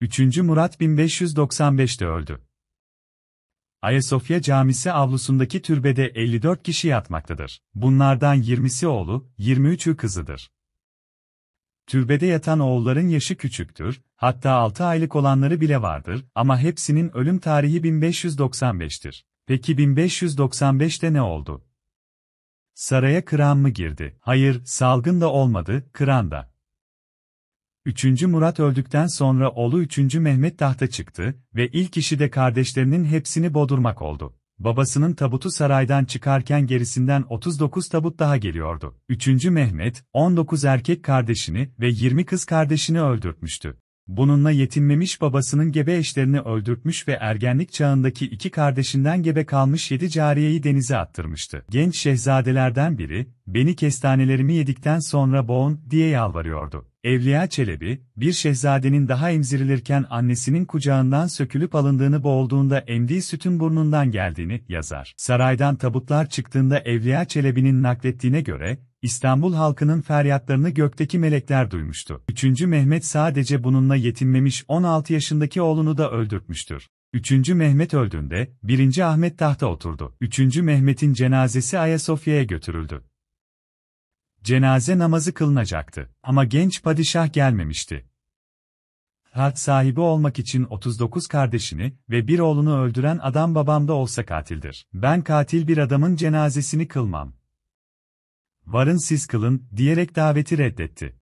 3. Murat 1595'te öldü. Ayasofya Camisi avlusundaki türbede 54 kişi yatmaktadır. Bunlardan 20'si oğlu, 23'ü kızıdır. Türbede yatan oğulların yaşı küçüktür, hatta 6 aylık olanları bile vardır ama hepsinin ölüm tarihi 1595'tir. Peki 1595'te ne oldu? Saraya kıran mı girdi? Hayır, salgın da olmadı, kıran da. 3. Murat öldükten sonra oğlu 3. Mehmet tahta çıktı ve ilk işi de kardeşlerinin hepsini bodurmak oldu. Babasının tabutu saraydan çıkarken gerisinden 39 tabut daha geliyordu. 3. Mehmet, 19 erkek kardeşini ve 20 kız kardeşini öldürtmüştü. Bununla yetinmemiş babasının gebe eşlerini öldürtmüş ve ergenlik çağındaki iki kardeşinden gebe kalmış yedi cariyeyi denize attırmıştı. Genç şehzadelerden biri, beni kestanelerimi yedikten sonra boğun, diye yalvarıyordu. Evliya Çelebi, bir şehzadenin daha emzirilirken annesinin kucağından sökülüp alındığını boğulduğunda emdiği sütün burnundan geldiğini yazar. Saraydan tabutlar çıktığında Evliya Çelebi'nin naklettiğine göre, İstanbul halkının feryatlarını gökteki melekler duymuştu. 3. Mehmet sadece bununla yetinmemiş 16 yaşındaki oğlunu da öldürtmüştür. 3. Mehmet öldüğünde 1. Ahmet tahta oturdu. 3. Mehmet'in cenazesi Ayasofya'ya götürüldü. Cenaze namazı kılınacaktı ama genç padişah gelmemişti. Hat sahibi olmak için 39 kardeşini ve bir oğlunu öldüren adam babam da olsa katildir. Ben katil bir adamın cenazesini kılmam. Varın siz kılın diyerek daveti reddetti.